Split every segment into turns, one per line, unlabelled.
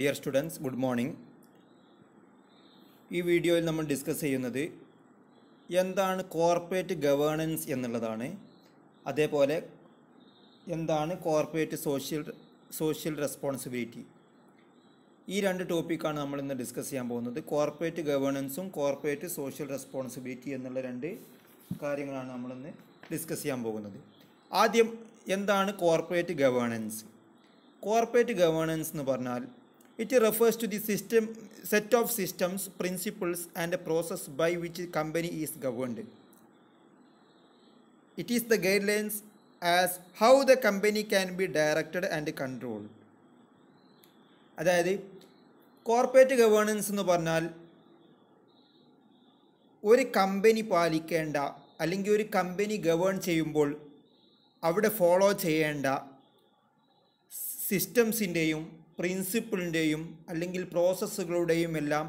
dear students good morning ഈ വീഡിയോയിൽ നമ്മൾ ഡിസ്കസ് ചെയ്യുന്നത് എന്താണ് കോർപ്പറേറ്റ് ഗവേണൻസ് എന്നുള്ളതാണ് അതേപോലെ എന്താണ് കോർപ്പറേറ്റ് സോഷ്യൽ സോഷ്യൽ റെസ്പോൺസിബിലിറ്റി ഈ രണ്ട് ടോപ്പിക്കാണ് നമ്മൾ ഇന്ന് ഡിസ്കസ് ചെയ്യാൻ പോകുന്നത് കോർപ്പറേറ്റ് ഗവേണൻസും കോർപ്പറേറ്റ് സോഷ്യൽ റെസ്പോൺസിബിലിറ്റി എന്നുള്ള രണ്ട് കാര്യങ്ങളാണ് നമ്മളിന്ന് ഡിസ്കസ് ചെയ്യാൻ പോകുന്നത് ആദ്യം എന്താണ് കോർപ്പറേറ്റ് ഗവേണൻസ് കോർപ്പറേറ്റ് ഗവേണൻസ് എന്ന് പറഞ്ഞാൽ it refers to the system set of systems principles and process by which company is governed it is the guidelines as how the company can be directed and controlled അതായത് corporate governance എന്ന് പറഞ്ഞാൽ ഒരു company പാലിക്കേണ്ട അല്ലെങ്കിൽ ഒരു company govern ചെയ്യുമ്പോൾ അവിടെ follow ചെയ്യേണ്ട സിസ്റ്റംസിൻ്റെയും പ്രിൻസിപ്പിളിൻ്റെയും അല്ലെങ്കിൽ പ്രോസസ്സുകളുടെയും എല്ലാം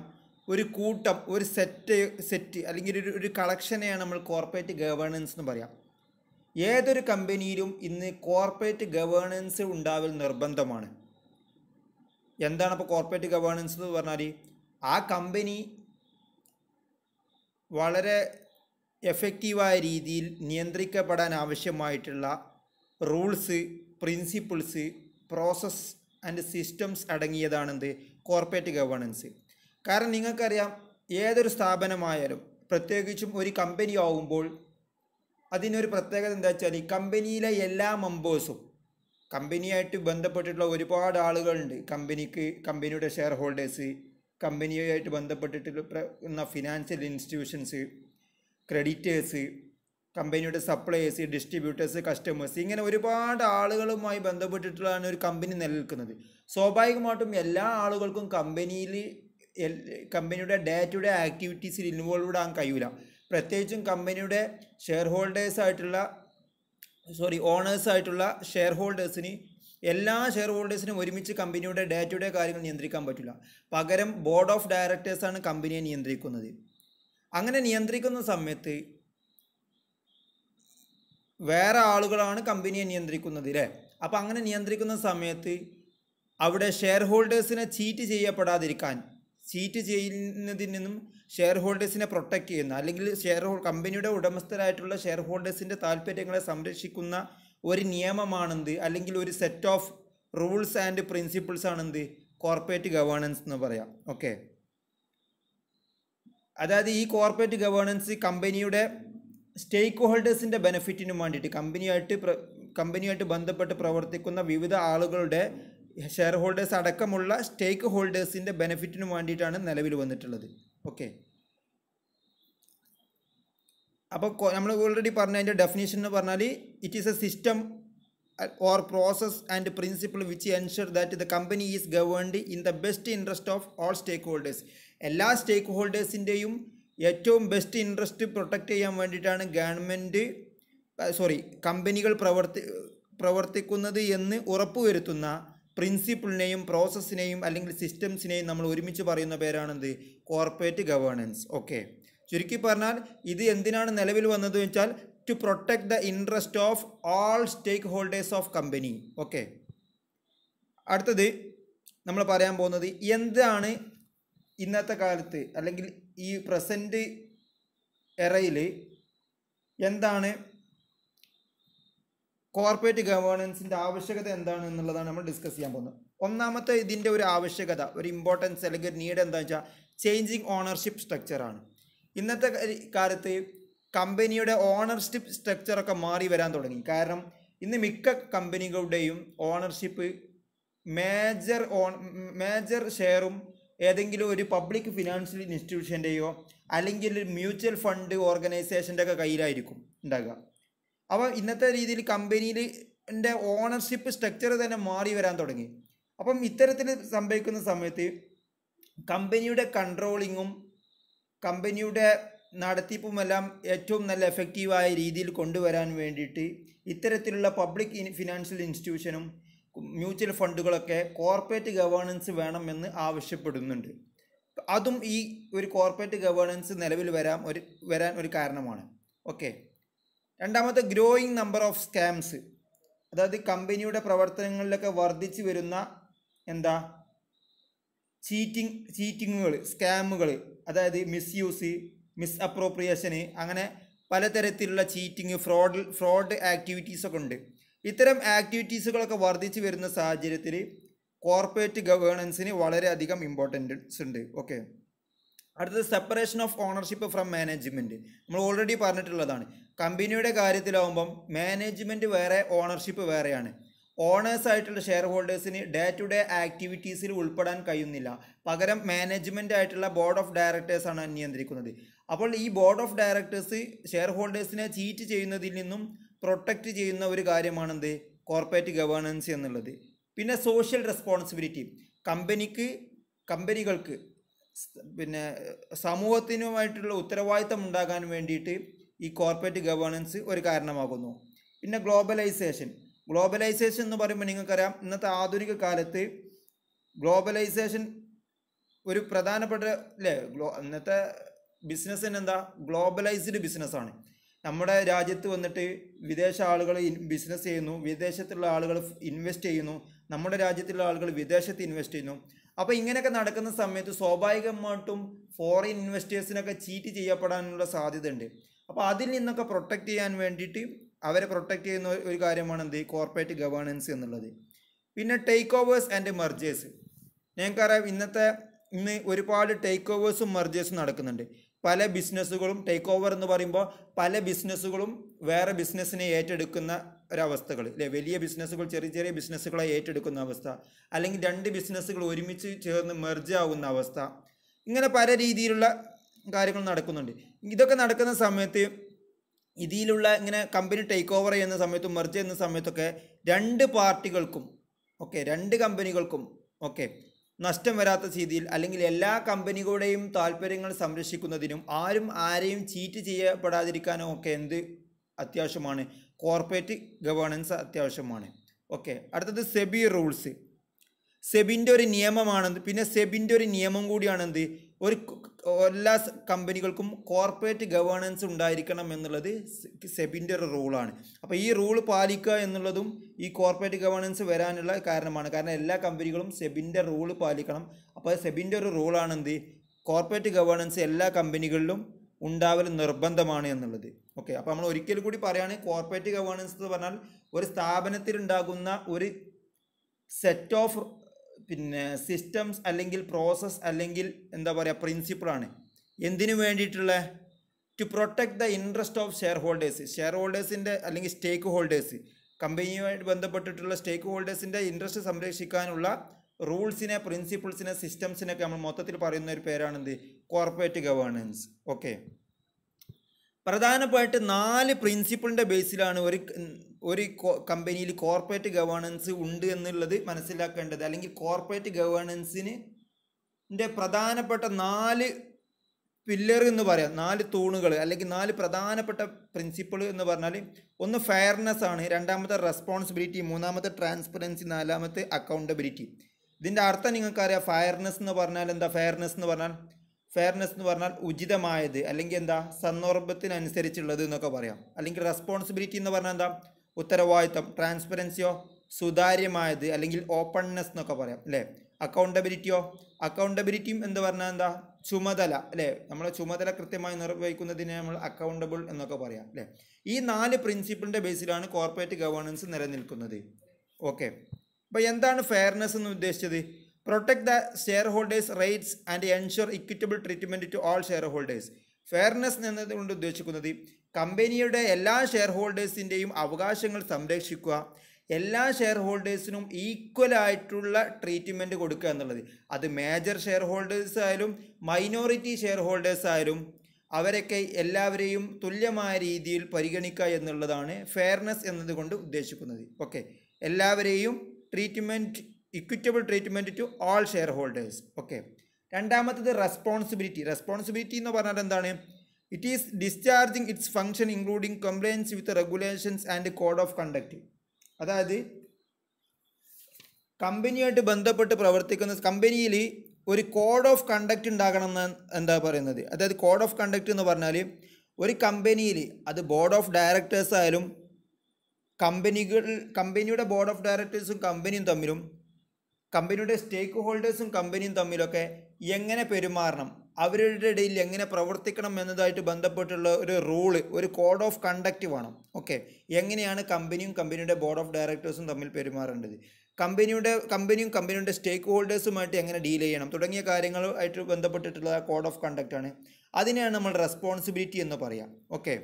ഒരു കൂട്ടം ഒരു സെറ്റ് സെറ്റ് അല്ലെങ്കിൽ ഒരു ഒരു കളക്ഷനെയാണ് നമ്മൾ കോർപ്പറേറ്റ് ഗവേണൻസ് എന്ന് പറയാം ഏതൊരു കമ്പനിയിലും ഇന്ന് കോർപ്പറേറ്റ് ഗവേണൻസ് ഉണ്ടാവൽ നിർബന്ധമാണ് എന്താണ് അപ്പോൾ കോർപ്പറേറ്റ് ഗവേണൻസ് എന്ന് പറഞ്ഞാൽ ആ കമ്പനി വളരെ എഫക്റ്റീവായ രീതിയിൽ നിയന്ത്രിക്കപ്പെടാൻ ആവശ്യമായിട്ടുള്ള rules principles process and systems അടങ്ങിയതാണെന്ത് കോർപ്പറേറ്റ് ഗവേണൻസ് കാരണം നിങ്ങൾക്കറിയാം ഏതൊരു സ്ഥാപനമായാലും പ്രത്യേകിച്ചും ഒരു കമ്പനി ആവുമ്പോൾ അതിനൊരു പ്രത്യേകത എന്താ വെച്ചാൽ ഈ കമ്പനിയിലെ എല്ലാ മെമ്പേഴ്സും കമ്പനിയായിട്ട് ബന്ധപ്പെട്ടിട്ടുള്ള ഒരുപാട് ആളുകളുണ്ട് കമ്പനിക്ക് കമ്പനിയുടെ ഷെയർ ഹോൾഡേഴ്സ് കമ്പനിയുമായിട്ട് ബന്ധപ്പെട്ടിട്ടുള്ള ഫിനാൻഷ്യൽ ഇൻസ്റ്റിറ്റ്യൂഷൻസ് ക്രെഡിറ്റേഴ്സ് കമ്പനിയുടെ സപ്ലയേഴ്സ് ഡിസ്ട്രിബ്യൂട്ടേഴ്സ് കസ്റ്റമേഴ്സ് ഇങ്ങനെ ഒരുപാട് ആളുകളുമായി ബന്ധപ്പെട്ടിട്ടുള്ളതാണ് ഒരു കമ്പനി നിലനിൽക്കുന്നത് സ്വാഭാവികമായിട്ടും എല്ലാ ആളുകൾക്കും കമ്പനിയിൽ കമ്പനിയുടെ ഡേ ടു ഡേ ആക്ടിവിറ്റീസിൽ ഇൻവോൾവ്ഡ് ആകാൻ കഴിയില്ല പ്രത്യേകിച്ചും കമ്പനിയുടെ ഷെയർ ഹോൾഡേഴ്സ് ആയിട്ടുള്ള സോറി ഓണേഴ്സ് ആയിട്ടുള്ള ഷെയർ ഹോൾഡേഴ്സിന് എല്ലാ ഷെയർ ഹോൾഡേഴ്സിനും ഒരുമിച്ച് കമ്പനിയുടെ ഡേ ടു ഡേ കാര്യങ്ങൾ നിയന്ത്രിക്കാൻ പറ്റില്ല പകരം ബോർഡ് ഓഫ് ഡയറക്ടേഴ്സാണ് കമ്പനിയെ നിയന്ത്രിക്കുന്നത് അങ്ങനെ നിയന്ത്രിക്കുന്ന സമയത്ത് വേറെ ആളുകളാണ് കമ്പനിയെ നിയന്ത്രിക്കുന്നത് അല്ലേ അപ്പം അങ്ങനെ നിയന്ത്രിക്കുന്ന സമയത്ത് അവിടെ ഷെയർ ഹോൾഡേഴ്സിനെ ചീറ്റ് ചെയ്യപ്പെടാതിരിക്കാൻ ചീറ്റ് ചെയ്യുന്നതിൽ നിന്നും ഷെയർ ഹോൾഡേഴ്സിനെ പ്രൊട്ടക്റ്റ് ചെയ്യുന്ന അല്ലെങ്കിൽ ഷെയർ ഹോൾ കമ്പനിയുടെ ഉടമസ്ഥരായിട്ടുള്ള ഷെയർ ഹോൾഡേഴ്സിൻ്റെ താല്പര്യങ്ങളെ സംരക്ഷിക്കുന്ന ഒരു നിയമമാണെന്ത് അല്ലെങ്കിൽ ഒരു set of rules and principles ആണെന്ത് കോർപ്പറേറ്റ് ഗവേണൻസ് എന്ന് പറയാം ഓക്കെ അതായത് ഈ കോർപ്പറേറ്റ് ഗവേണൻസ് കമ്പനിയുടെ സ്റ്റേക്ക് ഹോൾഡേഴ്സിൻ്റെ ബെനിഫിറ്റിനും വേണ്ടിയിട്ട് കമ്പനിയായിട്ട് കമ്പനിയായിട്ട് ബന്ധപ്പെട്ട് പ്രവർത്തിക്കുന്ന വിവിധ ആളുകളുടെ ഷെയർ ഹോൾഡേഴ്സ് അടക്കമുള്ള സ്റ്റേക്ക് ഹോൾഡേഴ്സിൻ്റെ ബെനിഫിറ്റിന് വേണ്ടിയിട്ടാണ് നിലവിൽ വന്നിട്ടുള്ളത് ഓക്കെ അപ്പോൾ നമ്മൾ ഓൾറെഡി പറഞ്ഞ അതിൻ്റെ ഡെഫിനേഷൻ എന്ന് പറഞ്ഞാൽ it is a system or process and principle which ensure that the company is governed in the best interest of all stakeholders എല്ലാ സ്റ്റേക്ക് ഹോൾഡേഴ്സിൻ്റെയും ഏറ്റവും ബെസ്റ്റ് ഇൻട്രസ്റ്റ് പ്രൊട്ടക്റ്റ് ചെയ്യാൻ വേണ്ടിയിട്ടാണ് ഗവൺമെൻറ് സോറി കമ്പനികൾ പ്രവർത്തി പ്രവർത്തിക്കുന്നത് എന്ന് ഉറപ്പുവരുത്തുന്ന പ്രിൻസിപ്പിളിനെയും പ്രോസസ്സിനെയും അല്ലെങ്കിൽ സിസ്റ്റംസിനെയും നമ്മൾ ഒരുമിച്ച് പറയുന്ന പേരാണെന്ത് കോർപ്പറേറ്റ് ഗവേണൻസ് ഓക്കെ ചുരുക്കി പറഞ്ഞാൽ ഇത് എന്തിനാണ് നിലവിൽ വന്നത് വെച്ചാൽ to protect the interest of all stakeholders of company okay അടുത്തത് നമ്മൾ പറയാൻ പോകുന്നത് എന്താണ് ഇന്നത്തെ കാലത്ത് അല്ലെങ്കിൽ ഈ പ്രസൻറ്റ് എറയിൽ എന്താണ് കോർപ്പറേറ്റ് ഗവേണൻസിൻ്റെ ആവശ്യകത എന്താണ് എന്നുള്ളതാണ് നമ്മൾ ഡിസ്കസ് ചെയ്യാൻ പോകുന്നത് ഒന്നാമത്തെ ഇതിൻ്റെ ഒരു ആവശ്യകത ഒരു ഇമ്പോർട്ടൻസ് അല്ലെങ്കിൽ നീഡ് എന്താണെന്ന് വെച്ചാൽ ചേഞ്ചിങ് ഓണർഷിപ്പ് സ്ട്രക്ചറാണ് ഇന്നത്തെ കാലത്ത് കമ്പനിയുടെ ഓണർഷിപ്പ് സ്ട്രക്ചറൊക്കെ മാറി വരാൻ തുടങ്ങി കാരണം ഇന്ന് മിക്ക കമ്പനികളുടെയും ഓണർഷിപ്പ് മേജർ ഓൺ മേജർ ഷെയറും ഏതെങ്കിലും ഒരു പബ്ലിക് ഫിനാൻഷ്യൽ ഇൻസ്റ്റിറ്റ്യൂഷൻ്റെയോ അല്ലെങ്കിൽ ഒരു മ്യൂച്വൽ ഫണ്ട് ഓർഗനൈസേഷൻ്റെ ഒക്കെ കയ്യിലായിരിക്കും ഉണ്ടാകുക അപ്പോൾ ഇന്നത്തെ രീതിയിൽ കമ്പനിയിലെ ഓണർഷിപ്പ് സ്ട്രക്ചർ തന്നെ മാറി വരാൻ തുടങ്ങി അപ്പം ഇത്തരത്തിൽ സംഭവിക്കുന്ന സമയത്ത് കമ്പനിയുടെ കൺട്രോളിങ്ങും കമ്പനിയുടെ നടത്തിപ്പുമെല്ലാം ഏറ്റവും നല്ല എഫക്റ്റീവായ രീതിയിൽ കൊണ്ടുവരാൻ വേണ്ടിയിട്ട് ഇത്തരത്തിലുള്ള പബ്ലിക് ഫിനാൻഷ്യൽ ഇൻസ്റ്റിറ്റ്യൂഷനും മ്യൂച്വൽ ഫണ്ടുകളൊക്കെ കോർപ്പറേറ്റ് ഗവേണൻസ് വേണമെന്ന് ആവശ്യപ്പെടുന്നുണ്ട് അതും ഈ ഒരു കോർപ്പറേറ്റ് ഗവേണൻസ് നിലവിൽ വരാൻ ഒരു വരാൻ ഒരു കാരണമാണ് ഓക്കെ രണ്ടാമത്തെ ഗ്രോയിങ് നമ്പർ ഓഫ് സ്കാംസ് അതായത് കമ്പനിയുടെ പ്രവർത്തനങ്ങളിലൊക്കെ വർദ്ധിച്ചു വരുന്ന എന്താ ചീറ്റിംഗ് ചീറ്റിങ്ങുകൾ സ്കാമുകൾ അതായത് മിസ്യൂസ് മിസ് അപ്രോപ്രിയേഷന് അങ്ങനെ പലതരത്തിലുള്ള ചീറ്റിങ് ഫ്രോഡ് ഫ്രോഡ് ആക്ടിവിറ്റീസൊക്കെ ഉണ്ട് ഇത്തരം ആക്ടിവിറ്റീസുകളൊക്കെ വർദ്ധിച്ചു വരുന്ന സാഹചര്യത്തിൽ കോർപ്പറേറ്റ് ഗവേണൻസിന് വളരെയധികം ഇമ്പോർട്ടൻസ് ഉണ്ട് ഓക്കെ അടുത്തത് separation of ownership from management നമ്മൾ ഓൾറെഡി പറഞ്ഞിട്ടുള്ളതാണ് കമ്പനിയുടെ കാര്യത്തിലാവുമ്പം മാനേജ്മെൻറ്റ് വേറെ ഓണർഷിപ്പ് വേറെയാണ് ഓണേഴ്സ് ആയിട്ടുള്ള ഷെയർ ഹോൾഡേഴ്സിന് ഡേ ടു ഡേ ആക്ടിവിറ്റീസിൽ ഉൾപ്പെടാൻ കഴിയുന്നില്ല പകരം മാനേജ്മെൻ്റ് ആയിട്ടുള്ള ബോർഡ് ഓഫ് ഡയറക്ടേഴ്സാണ് നിയന്ത്രിക്കുന്നത് അപ്പോൾ ഈ ബോർഡ് ഓഫ് ഡയറക്ടേഴ്സ് ഷെയർ ഹോൾഡേഴ്സിനെ ചീറ്റ് ചെയ്യുന്നതിൽ നിന്നും പ്രൊട്ടക്റ്റ് ചെയ്യുന്ന ഒരു കാര്യമാണെന്ത് കോർപ്പറേറ്റ് ഗവേണൻസ് എന്നുള്ളത് പിന്നെ സോഷ്യൽ റെസ്പോൺസിബിലിറ്റി കമ്പനിക്ക് കമ്പനികൾക്ക് പിന്നെ സമൂഹത്തിനുമായിട്ടുള്ള ഉത്തരവാദിത്തം ഉണ്ടാകാൻ വേണ്ടിയിട്ട് ഈ കോർപ്പറേറ്റ് ഗവേണൻസ് ഒരു കാരണമാകുന്നു പിന്നെ ഗ്ലോബലൈസേഷൻ ഗ്ലോബലൈസേഷൻ എന്ന് പറയുമ്പോൾ നിങ്ങൾക്കറിയാം ഇന്നത്തെ ആധുനിക കാലത്ത് ഗ്ലോബലൈസേഷൻ ഒരു പ്രധാനപ്പെട്ട അല്ലേ ഗ്ലോ ഇന്നത്തെ ബിസിനസ്സിന് എന്താ ഗ്ലോബലൈസ്ഡ് ബിസിനസ്സാണ് നമ്മുടെ രാജ്യത്ത് വന്നിട്ട് വിദേശ ആളുകൾ ബിസിനസ് ചെയ്യുന്നു വിദേശത്തുള്ള ആളുകൾ ഇൻവെസ്റ്റ് ചെയ്യുന്നു നമ്മുടെ രാജ്യത്തുള്ള ആളുകൾ വിദേശത്ത് ഇൻവെസ്റ്റ് ചെയ്യുന്നു അപ്പോൾ ഇങ്ങനെയൊക്കെ നടക്കുന്ന സമയത്ത് സ്വാഭാവികമായിട്ടും ഫോറിൻ ഇൻവെസ്റ്റേഴ്സിനൊക്കെ ചീറ്റ് ചെയ്യപ്പെടാനുള്ള സാധ്യതയുണ്ട് അപ്പോൾ അതിൽ നിന്നൊക്കെ പ്രൊട്ടക്റ്റ് ചെയ്യാൻ വേണ്ടിയിട്ട് അവരെ പ്രൊട്ടക്റ്റ് ചെയ്യുന്ന ഒരു കാര്യമാണ് എന്ത് കോർപ്പറേറ്റ് ഗവേണൻസ് എന്നുള്ളത് പിന്നെ ടേക്ക് ഓവേഴ്സ് ആൻഡ് മെർജേഴ്സ് ഞങ്ങൾക്കറിയാം ഇന്നത്തെ ഇന്ന് ഒരുപാട് ടേക്ക് ഓവേഴ്സും മെർജേഴ്സും നടക്കുന്നുണ്ട് പല ബിസിനസ്സുകളും ടേക്ക് ഓവർ എന്ന് പറയുമ്പോൾ പല ബിസിനസ്സുകളും വേറെ ബിസിനസ്സിനെ ഏറ്റെടുക്കുന്ന ഒരവസ്ഥകൾ അല്ലെ വലിയ ബിസിനസ്സുകൾ ചെറിയ ചെറിയ ബിസിനസ്സുകളെ ഏറ്റെടുക്കുന്ന അവസ്ഥ അല്ലെങ്കിൽ രണ്ട് ബിസിനസ്സുകൾ ഒരുമിച്ച് ചേർന്ന് മെർജ് ആവുന്ന അവസ്ഥ ഇങ്ങനെ പല രീതിയിലുള്ള കാര്യങ്ങൾ നടക്കുന്നുണ്ട് ഇതൊക്കെ നടക്കുന്ന സമയത്ത് ഇതിലുള്ള ഇങ്ങനെ കമ്പനി ടേക്ക് ഓവർ ചെയ്യുന്ന സമയത്തും മെർജ് ചെയ്യുന്ന സമയത്തൊക്കെ രണ്ട് പാർട്ടികൾക്കും ഓക്കെ രണ്ട് കമ്പനികൾക്കും ഓക്കെ നഷ്ടം വരാത്ത രീതിയിൽ അല്ലെങ്കിൽ എല്ലാ കമ്പനികളുടെയും താല്പര്യങ്ങൾ സംരക്ഷിക്കുന്നതിനും ആരും ആരെയും ചീറ്റ് ചെയ്യപ്പെടാതിരിക്കാനും ഒക്കെ എന്ത് അത്യാവശ്യമാണ് കോർപ്പറേറ്റ് ഗവേണൻസ് അത്യാവശ്യമാണ് ഓക്കെ അടുത്തത് സെബി റൂൾസ് സെബിൻ്റെ ഒരു നിയമമാണെന്ന് പിന്നെ സെബിൻ്റെ ഒരു നിയമം കൂടിയാണെന്ത് ഒരു എല്ലാ കമ്പനികൾക്കും കോർപ്പറേറ്റ് ഗവേണൻസ് ഉണ്ടായിരിക്കണം എന്നുള്ളത് സെബിൻ്റെ ഒരു റൂളാണ് അപ്പോൾ ഈ റൂൾ പാലിക്കുക എന്നുള്ളതും ഈ കോർപ്പറേറ്റ് ഗവേണൻസ് വരാനുള്ള കാരണമാണ് കാരണം എല്ലാ കമ്പനികളും സെബിൻ്റെ റൂൾ പാലിക്കണം അപ്പോൾ സെബിൻ്റെ ഒരു റൂളാണെന്ത് കോർപ്പറേറ്റ് ഗവേണൻസ് എല്ലാ കമ്പനികളിലും ഉണ്ടാവൽ നിർബന്ധമാണ് എന്നുള്ളത് ഓക്കെ അപ്പോൾ നമ്മൾ ഒരിക്കൽ കൂടി പറയുകയാണെങ്കിൽ കോർപ്പറേറ്റ് ഗവേണൻസ് എന്ന് പറഞ്ഞാൽ ഒരു സ്ഥാപനത്തിൽ ഉണ്ടാകുന്ന ഒരു സെറ്റ് ഓഫ് പിന്നെ സിസ്റ്റംസ് അല്ലെങ്കിൽ പ്രോസസ്സ് അല്ലെങ്കിൽ എന്താ പറയുക പ്രിൻസിപ്പിളാണ് എന്തിനു വേണ്ടിയിട്ടുള്ള to protect the interest of shareholders ഷെയർ ഹോൾഡേഴ്സിൻ്റെ അല്ലെങ്കിൽ സ്റ്റേക്ക് ഹോൾഡേഴ്സ് കമ്പനിയുമായിട്ട് ബന്ധപ്പെട്ടിട്ടുള്ള സ്റ്റേക്ക് ഹോൾഡേഴ്സിൻ്റെ ഇൻട്രസ്റ്റ് സംരക്ഷിക്കാനുള്ള റൂൾസിനെ പ്രിൻസിപ്പിൾസിനെ സിസ്റ്റംസിനൊക്കെ നമ്മൾ മൊത്തത്തിൽ പറയുന്ന ഒരു പേരാണെന്ത് കോർപ്പറേറ്റ് ഗവേണൻസ് ഓക്കെ പ്രധാനമായിട്ട് നാല് പ്രിൻസിപ്പിളിൻ്റെ ബേസിലാണ് ഒരു ഒരു കമ്പനിയിൽ കോർപ്പറേറ്റ് ഗവേണൻസ് ഉണ്ട് എന്നുള്ളത് മനസ്സിലാക്കേണ്ടത് അല്ലെങ്കിൽ കോർപ്പറേറ്റ് ഗവേണൻസിന് പ്രധാനപ്പെട്ട നാല് പില്ലർ എന്ന് പറയാം നാല് തൂണുകൾ അല്ലെങ്കിൽ നാല് പ്രധാനപ്പെട്ട പ്രിൻസിപ്പിൾ എന്ന് പറഞ്ഞാൽ ഒന്ന് ഫെയർനെസ് ആണ് രണ്ടാമത്തെ റെസ്പോൺസിബിലിറ്റി മൂന്നാമത്തെ ട്രാൻസ്പെറൻസി നാലാമത്തെ അക്കൗണ്ടബിലിറ്റി ഇതിൻ്റെ അർത്ഥം നിങ്ങൾക്കറിയാം ഫയർനെസ് എന്ന് പറഞ്ഞാൽ എന്താ ഫെയർനെസ് എന്ന് പറഞ്ഞാൽ ഫെയർനെസ് എന്ന് പറഞ്ഞാൽ ഉചിതമായത് അല്ലെങ്കിൽ എന്താ സന്ദർഭത്തിനനുസരിച്ചുള്ളത് എന്നൊക്കെ പറയാം അല്ലെങ്കിൽ റെസ്പോൺസിബിലിറ്റി എന്ന് പറഞ്ഞാൽ എന്താ ഉത്തരവാദിത്തം ട്രാൻസ്പെറൻസിയോ സുതാര്യമായത് അല്ലെങ്കിൽ ഓപ്പൺനെസ് എന്നൊക്കെ പറയാം അല്ലേ അക്കൗണ്ടബിലിറ്റിയോ അക്കൗണ്ടബിലിറ്റിയും എന്ന് പറഞ്ഞാൽ എന്താ ചുമതല അല്ലേ നമ്മളെ ചുമതല കൃത്യമായി നിർവഹിക്കുന്നതിനെ നമ്മൾ അക്കൗണ്ടബിൾ എന്നൊക്കെ പറയാം അല്ലേ ഈ നാല് പ്രിൻസിപ്പിളിൻ്റെ ബേസിലാണ് കോർപ്പറേറ്റ് ഗവേണൻസ് നിലനിൽക്കുന്നത് ഓക്കെ അപ്പോൾ എന്താണ് ഫെയർനെസ് എന്ന് ഉദ്ദേശിച്ചത് protect the shareholders rights and ensure equitable treatment to all shareholders fairness എന്നതുകൊണ്ട് ഉദ്ദേശിക്കുന്നത് കമ്പനിയുടെ എല്ലാ ഷെയർ ഹോൾഡേഴ്സിൻ്റെയും അവകാശങ്ങൾ സംരക്ഷിക്കുക എല്ലാ ഷെയർ ഹോൾഡേഴ്സിനും ഈക്വലായിട്ടുള്ള ട്രീറ്റ്മെൻറ്റ് കൊടുക്കുക എന്നുള്ളത് അത് മേജർ ഷെയർ ഹോൾഡേഴ്സ് ആയാലും മൈനോറിറ്റി ഷെയർ ഹോൾഡേഴ്സ് ആയാലും അവരൊക്കെ എല്ലാവരെയും തുല്യമായ രീതിയിൽ പരിഗണിക്കുക എന്നുള്ളതാണ് ഫെയർനെസ് എന്നതുകൊണ്ട് ഉദ്ദേശിക്കുന്നത് ഓക്കെ എല്ലാവരെയും treatment equitable treatment to all shareholders okay രണ്ടാമത്തത് റെസ്പോൺസിബിലിറ്റി റെസ്പോൺസിബിലിറ്റി എന്ന് പറഞ്ഞാൽ എന്താണ് it is discharging its function including compliance with regulations and code of conduct അതായത് കമ്പനിയായിട്ട് ബന്ധപ്പെട്ട് പ്രവർത്തിക്കുന്ന കമ്പനിയിൽ ഒരു കോഡ് ഓഫ് കണ്ടക്റ്റ് ഉണ്ടാകണം എന്ന് എന്താ പറയുന്നത് അതായത് കോഡ് ഓഫ് കണ്ടക്റ്റ് എന്ന് പറഞ്ഞാൽ ഒരു കമ്പനിയിൽ അത് ബോർഡ് ഓഫ് ഡയറക്ടേഴ്സ് ആയാലും കമ്പനികൾ കമ്പനിയുടെ ബോർഡ് ഓഫ് ഡയറക്ടേഴ്സും കമ്പനിയും തമ്മിലും കമ്പനിയുടെ സ്റ്റേക്ക് ഹോൾഡേഴ്സും കമ്പനിയും തമ്മിലൊക്കെ എങ്ങനെ പെരുമാറണം അവരുടെ ഇടയിൽ എങ്ങനെ പ്രവർത്തിക്കണം എന്നതായിട്ട് ബന്ധപ്പെട്ടുള്ള ഒരു റൂള് ഒരു കോഡ് ഓഫ് കണ്ടക്റ്റ് വേണം ഓക്കെ എങ്ങനെയാണ് കമ്പനിയും കമ്പനിയുടെ ബോർഡ് ഓഫ് ഡയറക്ടേഴ്സും തമ്മിൽ പെരുമാറേണ്ടത് കമ്പനിയുടെ കമ്പനിയും കമ്പനിയുടെ സ്റ്റേക്ക് ഹോൾഡേഴ്സുമായിട്ട് എങ്ങനെ ഡീൽ ചെയ്യണം തുടങ്ങിയ കാര്യങ്ങളുമായിട്ട് ബന്ധപ്പെട്ടിട്ടുള്ള കോഡ് ഓഫ് കണ്ടക്റ്റ് ആണ് അതിനെയാണ് നമ്മൾ റെസ്പോൺസിബിലിറ്റി എന്ന് പറയാം ഓക്കെ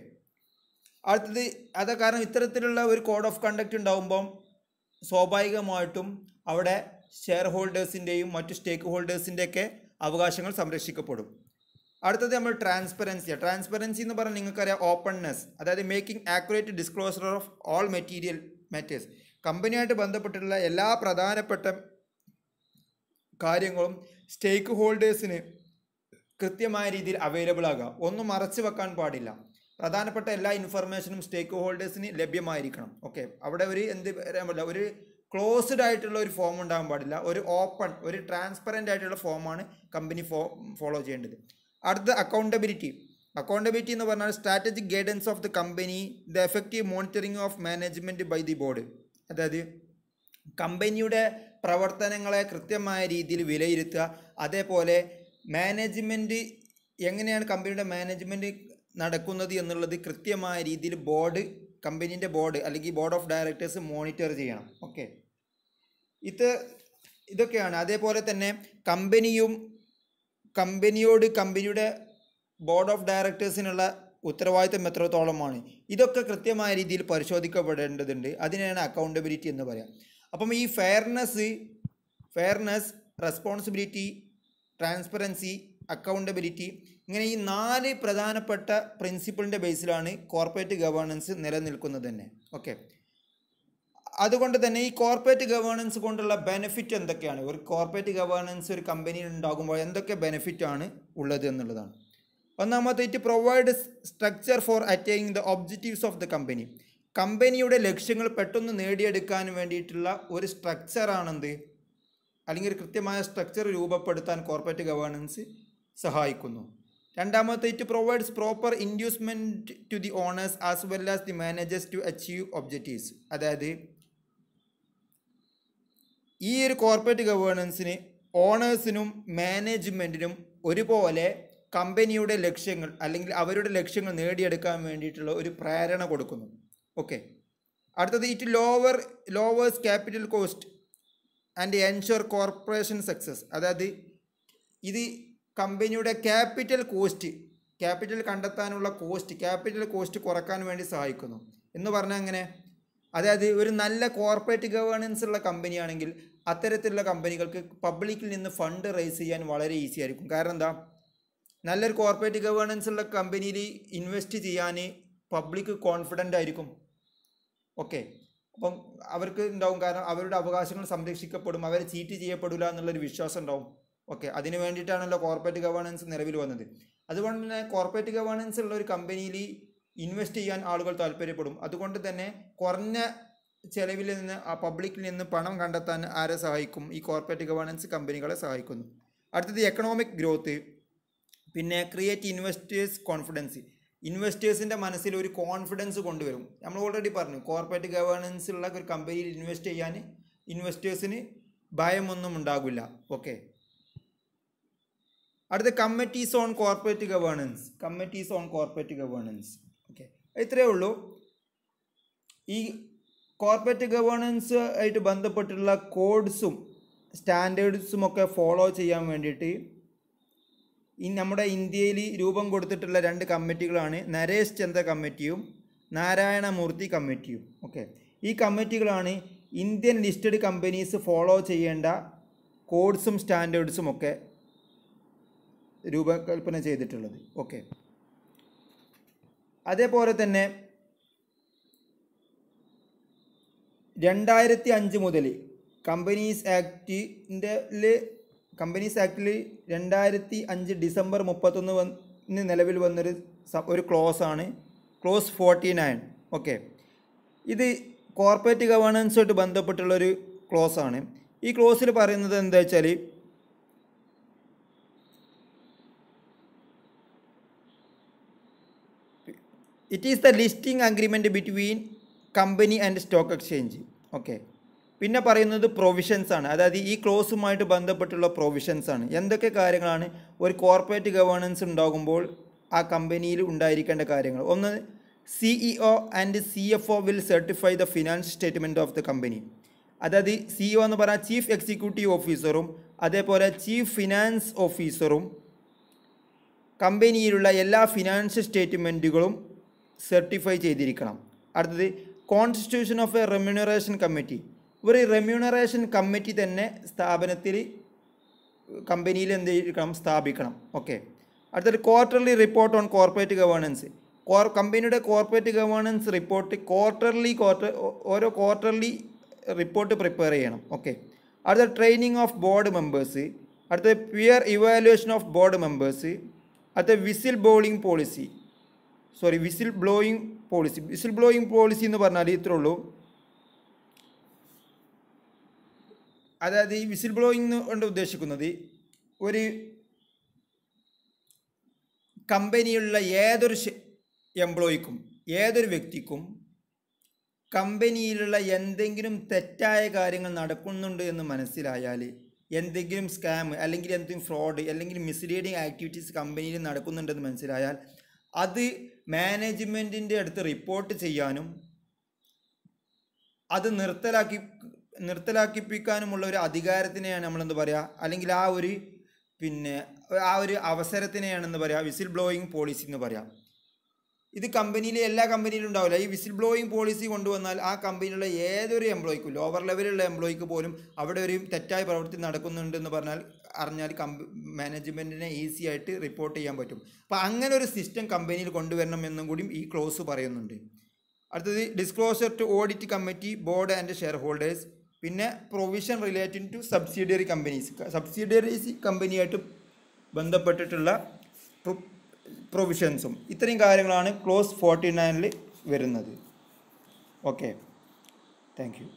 അടുത്തത് അത് കാരണം ഇത്തരത്തിലുള്ള ഒരു കോഡ് ഓഫ് കണ്ടക്റ്റ് ഉണ്ടാകുമ്പം സ്വാഭാവികമായിട്ടും അവിടെ ഷെയർ ഹോൾഡേഴ്സിൻ്റെയും മറ്റു സ്റ്റേക്ക് ഹോൾഡേഴ്സിൻ്റെയൊക്കെ അവകാശങ്ങൾ സംരക്ഷിക്കപ്പെടും അടുത്തത് നമ്മൾ ട്രാൻസ്പെറൻസിയാണ് ട്രാൻസ്പെറൻസി എന്ന് പറഞ്ഞാൽ നിങ്ങൾക്കറിയാം ഓപ്പൺനെസ് അതായത് making accurate disclosure of all material matters കമ്പനിയായിട്ട് ബന്ധപ്പെട്ടിട്ടുള്ള എല്ലാ പ്രധാനപ്പെട്ട കാര്യങ്ങളും സ്റ്റേക്ക് ഹോൾഡേഴ്സിന് കൃത്യമായ രീതിയിൽ അവൈലബിൾ ആകുക ഒന്നും മറച്ചു വെക്കാൻ പാടില്ല പ്രധാനപ്പെട്ട എല്ലാ ഇൻഫർമേഷനും സ്റ്റേക്ക് ഹോൾഡേഴ്സിന് ലഭ്യമായിരിക്കണം ഓക്കെ അവിടെ ഒരു എന്ത് ഒരു ക്ലോസ്ഡ് ആയിട്ടുള്ള ഒരു ഫോം ഉണ്ടാകാൻ പാടില്ല ഒരു ഓപ്പൺ ഒരു ട്രാൻസ്പെറൻ്റ് ആയിട്ടുള്ള ഫോമാണ് കമ്പനി ഫോ ഫോളോ ചെയ്യേണ്ടത് അടുത്ത അക്കൗണ്ടബിലിറ്റി അക്കൗണ്ടബിലിറ്റി എന്ന് പറഞ്ഞാൽ strategic guidance of the company the effective monitoring of management by the board അതായത് കമ്പനിയുടെ പ്രവർത്തനങ്ങളെ കൃത്യമായ രീതിയിൽ വിലയിരുത്തുക അതേപോലെ മാനേജ്മെൻറ്റ് എങ്ങനെയാണ് കമ്പനിയുടെ മാനേജ്മെൻറ്റ് നടക്കുന്നത് എന്നുള്ളത് കൃത്യമായ രീതിയിൽ ബോർഡ് കമ്പനീൻ്റെ ബോർഡ് അല്ലെങ്കിൽ ബോർഡ് ഓഫ് ഡയറക്ടേഴ്സ് മോണിറ്റർ ചെയ്യണം ഓക്കെ ഇത് ഇതൊക്കെയാണ് അതേപോലെ തന്നെ കമ്പനിയും കമ്പനിയോട് കമ്പനിയുടെ ബോർഡ് ഓഫ് ഡയറക്ടേഴ്സിനുള്ള ഉത്തരവാദിത്തം എത്രത്തോളമാണ് ഇതൊക്കെ കൃത്യമായ രീതിയിൽ പരിശോധിക്കപ്പെടേണ്ടതുണ്ട് അതിനാണ് അക്കൗണ്ടബിലിറ്റി എന്ന് പറയാം അപ്പം ഈ fairness fairness responsibility transparency accountability ഇങ്ങനെ ഈ നാല് പ്രധാനപ്പെട്ട പ്രിൻസിപ്പിളിൻ്റെ ബേസിലാണ് കോർപ്പറേറ്റ് ഗവേണൻസ് നിലനിൽക്കുന്നത് തന്നെ ഓക്കെ അതുകൊണ്ട് തന്നെ ഈ കോർപ്പറേറ്റ് ഗവേണൻസ് കൊണ്ടുള്ള ബെനിഫിറ്റ് എന്തൊക്കെയാണ് ഒരു കോർപ്പറേറ്റ് ഗവേണൻസ് ഒരു കമ്പനിയിൽ ഉണ്ടാകുമ്പോൾ എന്തൊക്കെ ബെനിഫിറ്റ് ആണ് ഉള്ളത് എന്നുള്ളതാണ് ഒന്നാമത്തെ it provide structure for attaining the objectives of the company കമ്പനിയുടെ ലക്ഷ്യങ്ങൾ പെട്ടെന്ന് നേടിയെടുക്കാൻ വേണ്ടിയിട്ടുള്ള ഒരു സ്ട്രക്ചറാണെന്ത് അല്ലെങ്കിൽ ഒരു കൃത്യമായ സ്ട്രക്ചർ രൂപപ്പെടുത്താൻ കോർപ്പറേറ്റ് ഗവേണൻസ് സഹായിക്കുന്നു രണ്ടാമത്തെ it provides proper inducement to the owners as well as the managers to achieve objectives അതായത് ഈ ഒരു കോർപ്പറേറ്റ് ഗവേണൻസിന് ഓണേഴ്സിനും മാനേജ്മെൻറ്റിനും ഒരുപോലെ കമ്പനിയുടെ ലക്ഷ്യങ്ങൾ അല്ലെങ്കിൽ അവരുടെ ലക്ഷ്യങ്ങൾ നേടിയെടുക്കാൻ വേണ്ടിയിട്ടുള്ള ഒരു പ്രേരണ കൊടുക്കുന്നു ഓക്കെ അടുത്തത് it lower lowers capital cost and ensure corporation success അതായത് ഇത് കമ്പനിയുടെ ക്യാപിറ്റൽ കോസ്റ്റ് ക്യാപിറ്റൽ കണ്ടെത്താനുള്ള കോസ്റ്റ് ക്യാപിറ്റൽ കോസ്റ്റ് കുറക്കാൻ വേണ്ടി സഹായിക്കുന്നു എന്ന് പറഞ്ഞാൽ എങ്ങനെ അതായത് ഒരു നല്ല കോർപ്പറേറ്റ് ഗവേണൻസ് ഉള്ള കമ്പനിയാണെങ്കിൽ അത്തരത്തിലുള്ള കമ്പനികൾക്ക് പബ്ലിക്കിൽ നിന്ന് ഫണ്ട് റേസ് ചെയ്യാൻ വളരെ ഈസി ആയിരിക്കും കാരണം എന്താ നല്ലൊരു കോർപ്പറേറ്റ് ഗവേണൻസ് ഉള്ള കമ്പനിയിൽ ഇൻവെസ്റ്റ് ചെയ്യാൻ പബ്ലിക് കോൺഫിഡൻ്റ് ആയിരിക്കും ഓക്കെ അപ്പം അവർക്ക് ഉണ്ടാവും കാരണം അവരുടെ അവകാശങ്ങൾ സംരക്ഷിക്കപ്പെടും അവരെ ചീറ്റ് ചെയ്യപ്പെടില്ല എന്നുള്ളൊരു വിശ്വാസം ഉണ്ടാവും ഓക്കെ അതിന് വേണ്ടിയിട്ടാണല്ലോ കോർപ്പറേറ്റ് ഗവേണൻസ് നിലവിൽ വന്നത് അതുകൊണ്ട് തന്നെ കോർപ്പറേറ്റ് ഗവേണൻസ് ഉള്ള ഒരു കമ്പനിയിൽ ഇൻവെസ്റ്റ് ചെയ്യാൻ ആളുകൾ താല്പര്യപ്പെടും അതുകൊണ്ട് തന്നെ കുറഞ്ഞ ചെലവിൽ നിന്ന് ആ പബ്ലിക്കിൽ നിന്ന് പണം കണ്ടെത്താൻ ആരെ സഹായിക്കും ഈ കോർപ്പറേറ്റ് ഗവേണൻസ് കമ്പനികളെ സഹായിക്കുന്നു അടുത്തത് എക്കണോമിക് ഗ്രോത്ത് പിന്നെ ക്രിയേറ്റ് ഇൻവെസ്റ്റേഴ്സ് കോൺഫിഡൻസ് ഇൻവെസ്റ്റേഴ്സിൻ്റെ മനസ്സിൽ ഒരു കോൺഫിഡൻസ് കൊണ്ടുവരും നമ്മൾ ഓൾറെഡി പറഞ്ഞു കോർപ്പറേറ്റ് ഗവേണൻസ് ഉള്ള ഒരു കമ്പനിയിൽ ഇൻവെസ്റ്റ് ചെയ്യാൻ ഇൻവെസ്റ്റേഴ്സിന് ഭയമൊന്നും ഉണ്ടാകില്ല ഓക്കെ അടുത്ത committees on corporate governance committees on corporate governance okay ഇത്രയേ ഉള്ളൂ ഈ കോർപ്പറേറ്റ് ഗവേണൻസ് ആയിട്ട് ബന്ധപ്പെട്ടുള്ള കോഡ്സും സ്റ്റാൻഡേർഡ്സും ഒക്കെ ഫോളോ ചെയ്യാൻ വേണ്ടിയിട്ട് ഈ നമ്മുടെ ഇന്ത്യയിൽ രൂപം കൊടുത്തിട്ടുള്ള രണ്ട് കമ്മിറ്റികളാണ് നരേഷ് ചന്ദ്ര കമ്മിറ്റിയും നാരായണമൂർത്തി കമ്മിറ്റിയും ഓക്കെ ഈ കമ്മിറ്റികളാണ് ഇന്ത്യൻ ലിസ്റ്റഡ് കമ്പനീസ് ഫോളോ ചെയ്യേണ്ട കോഡ്സും സ്റ്റാൻഡേർഡ്സും ഒക്കെ രൂപകൽപ്പന ചെയ്തിട്ടുള്ളത് ഓക്കെ അതേപോലെ തന്നെ രണ്ടായിരത്തി അഞ്ച് മുതൽ കമ്പനീസ് ആക്റ്റിൻ്റെ കമ്പനീസ് ആക്ടിൽ രണ്ടായിരത്തി അഞ്ച് ഡിസംബർ മുപ്പത്തൊന്ന് വന്ന് നിലവിൽ വന്നൊരു ഒരു ക്ലോസ് ആണ് ക്ലോസ് ഫോർട്ടി നയൻ ഓക്കെ ഇത് കോർപ്പറേറ്റ് ഗവേണൻസുമായിട്ട് ബന്ധപ്പെട്ടുള്ളൊരു ക്ലോസ് ആണ് ഈ ക്ലോസിൽ പറയുന്നത് എന്താ വെച്ചാൽ it is the listing agreement between company and stock exchange okay പിന്നെ പറയുന്നത് പ്രൊവിഷൻസ് ആണ് അതായത് ഈ ക്ലോസുമായിട്ട് ബന്ധപ്പെട്ടുള്ള പ്രൊവിഷൻസ് ആണ് എന്തൊക്കെ കാര്യങ്ങളാണ് ഒരു കോർപ്പറേറ്റ് ഗവേണൻസ് ഉണ്ടാകുമ്പോൾ ആ കമ്പനിയിൽ ഉണ്ടായിരിക്കേണ്ട കാര്യങ്ങൾ ഒന്ന് CEO and C F O will certify the finance statement of the company അതായത് സിഇഒ e എന്ന് പറഞ്ഞാൽ ചീഫ് എക്സിക്യൂട്ടീവ് ഓഫീസറും അതേപോലെ ചീഫ് ഫിനാൻസ് ഓഫീസറും കമ്പനിയിലുള്ള എല്ലാ ഫിനാൻസ് സ്റ്റേറ്റ്മെൻറ്റുകളും സർട്ടിഫൈ ചെയ്തിരിക്കണം അടുത്തത് constitution of a remuneration committee ഇവർ റെമ്യൂണറേഷൻ കമ്മിറ്റി തന്നെ സ്ഥാപനത്തിൽ കമ്പനിയിൽ എന്ത് ചെയ്തിരിക്കണം സ്ഥാപിക്കണം ഓക്കെ അടുത്തത് quarterly report on corporate governance core കമ്പനിയുടെ corporate governance report quarterly quarter ഓരോ ക്വാർട്ടർലി റിപ്പോർട്ട് പ്രിപ്പയർ ചെയ്യണം ഓക്കെ അടുത്ത ട്രെയിനിങ് ഓഫ് ബോർഡ് മെമ്പേഴ്സ് അടുത്ത peer evaluation of board members അടുത്ത whistle bowling policy sorry whistle blowing policy whistle blowing policy എന്ന് പറഞ്ഞാൽ ഇത്രേ ഉള്ളൂ അതായത് ഈ വിസിൽ ബ്ലോയിങ് കൊണ്ട് ഉദ്ദേശിക്കുന്നത് ഒരു കമ്പനിയുള്ള ഏതൊരു എംപ്ലോയിക്കും ഏതൊരു വ്യക്തിക്കും കമ്പനിയിലുള്ള എന്തെങ്കിലും തെറ്റായ കാര്യങ്ങൾ നടക്കുന്നുണ്ട് എന്ന് മനസ്സിലായാൽ എന്തെങ്കിലും സ്കാം അല്ലെങ്കിൽ എന്തെങ്കിലും ഫ്രോഡ് അല്ലെങ്കിൽ മിസ്ലീഡിങ് ആക്ടിവിറ്റീസ് കമ്പനിയിൽ നടക്കുന്നുണ്ടെന്ന് മനസ്സിലായാൽ അത് മാനേജ്മെൻറ്റിൻ്റെ അടുത്ത് റിപ്പോർട്ട് ചെയ്യാനും അത് നിർത്തലാക്കി നിർത്തലാക്കിപ്പിക്കാനുമുള്ള ഒരു അധികാരത്തിനെയാണ് നമ്മളെന്ത് പറയുക അല്ലെങ്കിൽ ആ ഒരു പിന്നെ ആ ഒരു അവസരത്തിനെയാണെന്ന് പറയുക വിസിൽ ബ്ലോയിങ് പോളിസി എന്ന് പറയാം ഇത് കമ്പനിയിലെ എല്ലാ കമ്പനിയിലും ഉണ്ടാവില്ല ഈ വിസിൽ ബ്ലോയിങ് പോളിസി കൊണ്ടുവന്നാൽ ആ കമ്പനിയിലുള്ള ഏതൊരു എംപ്ലോയിക്കും ലോവർ ലെവലിലുള്ള എംപ്ലോയിക്ക് പോലും അവിടെ ഒരു തെറ്റായ പ്രവൃത്തി നടക്കുന്നുണ്ടെന്ന് പറഞ്ഞാൽ അറിഞ്ഞാൽ കമ്പ മാനേജ്മെൻറ്റിനെ ഈസി ആയിട്ട് റിപ്പോർട്ട് ചെയ്യാൻ പറ്റും അപ്പോൾ അങ്ങനെ ഒരു സിസ്റ്റം കമ്പനിയിൽ കൊണ്ടുവരണം എന്നും കൂടി ഈ ക്ലോസ് പറയുന്നുണ്ട് അടുത്തത് disclosure to audit committee board and shareholders പിന്നെ provision related to subsidiary companies subsidiaries കമ്പനിയായിട്ട് ബന്ധപ്പെട്ടിട്ടുള്ള പ്രൊവിഷൻസും ഇത്രയും കാര്യങ്ങളാണ് ക്ലോസ് ഫോർട്ടി നയനിൽ വരുന്നത് ഓക്കെ താങ്ക്